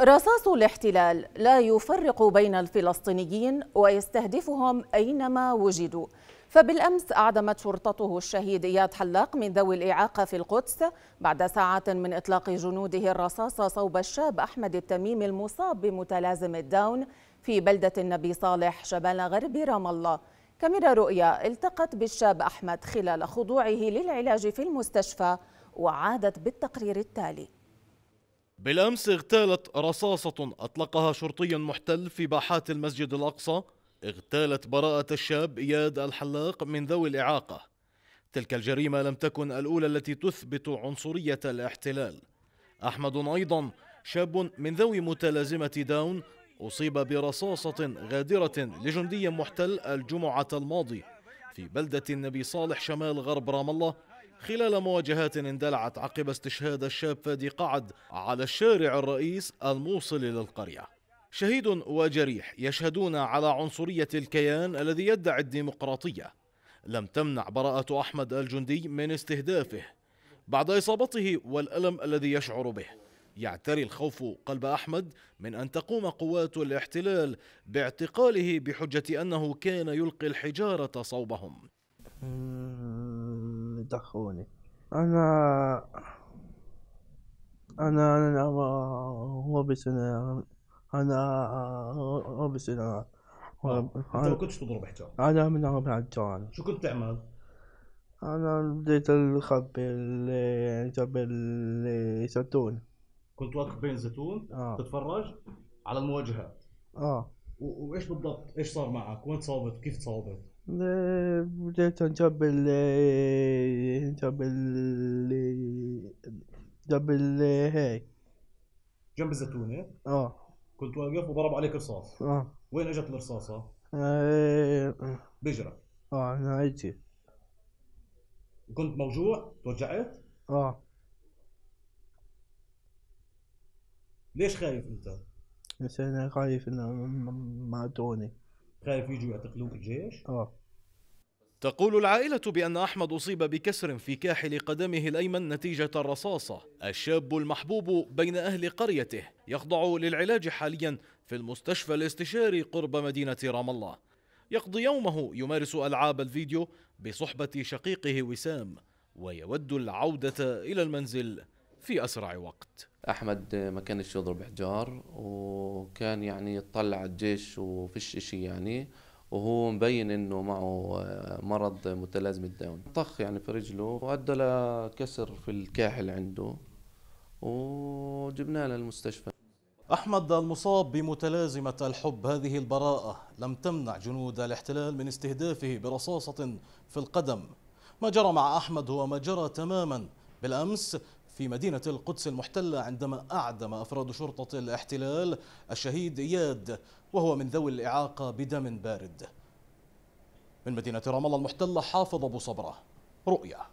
رصاص الاحتلال لا يفرق بين الفلسطينيين ويستهدفهم اينما وجدوا فبالامس اعدمت شرطته الشهيد اياد حلاق من ذوي الاعاقه في القدس بعد ساعه من اطلاق جنوده الرصاص صوب الشاب احمد التميمي المصاب بمتلازم الداون في بلده النبي صالح شمال غرب رام الله كاميرا رؤيا التقت بالشاب احمد خلال خضوعه للعلاج في المستشفى وعادت بالتقرير التالي بالأمس اغتالت رصاصة أطلقها شرطي محتل في باحات المسجد الأقصى اغتالت براءة الشاب إياد الحلاق من ذوي الإعاقة تلك الجريمة لم تكن الأولى التي تثبت عنصرية الاحتلال أحمد أيضا شاب من ذوي متلازمة داون أصيب برصاصة غادرة لجندي محتل الجمعة الماضي في بلدة النبي صالح شمال غرب رام الله خلال مواجهات اندلعت عقب استشهاد الشاب فادي قعد على الشارع الرئيس الموصل للقرية شهيد وجريح يشهدون على عنصرية الكيان الذي يدعي الديمقراطية لم تمنع براءة أحمد الجندي من استهدافه بعد إصابته والألم الذي يشعر به يعتري الخوف قلب أحمد من أن تقوم قوات الاحتلال باعتقاله بحجة أنه كان يلقي الحجارة صوبهم أمم. تدخوني انا انا انا روبسون انا روبسون آه، انا انت ما كنتش تضرب حجار انا من ربع الجوال شو كنت تعمل؟ انا بديت نخبي اللي جاب الزيتون كنت واقف بين زيتون آه. تتفرج على المواجهات اه وايش بالضبط ايش صار معك وين تصابت كيف تصابت بديت نجيب ال نجيب ال جنب ال هيك جنب الزيتونه اه كنت واقف وضرب عليك رصاص اه وين اجت الرصاصه؟ آه. بجرك اه انا اجي كنت موجوع؟ توجعت؟ اه ليش خايف انت؟ انا خايف انه ما عدوني خايف يجوا يعتقلوك الجيش؟ اه تقول العائلة بأن أحمد أصيب بكسر في كاحل قدمه الأيمن نتيجة الرصاصة الشاب المحبوب بين أهل قريته يخضع للعلاج حاليا في المستشفى الاستشاري قرب مدينة رام الله يقضي يومه يمارس ألعاب الفيديو بصحبة شقيقه وسام ويود العودة إلى المنزل في اسرع وقت احمد ما كانش يضرب حجار وكان يعني يطلع الجيش وفيش اشي يعني وهو مبين انه معه آه، مرض متلازمه داون طخ يعني في رجله وادى لكسر في الكاحل عنده وجبناه للمستشفى أحمد المصاب بمتلازمة الحب هذه البراءة لم تمنع جنود الاحتلال من استهدافه برصاصة في القدم ما جرى مع أحمد هو ما جرى تماما بالأمس في مدينة القدس المحتلة عندما أعدم أفراد شرطة الاحتلال الشهيد إياد وهو من ذوي الإعاقة بدم بارد من مدينة رام الله المحتلة حافظ أبو صبرة رؤيا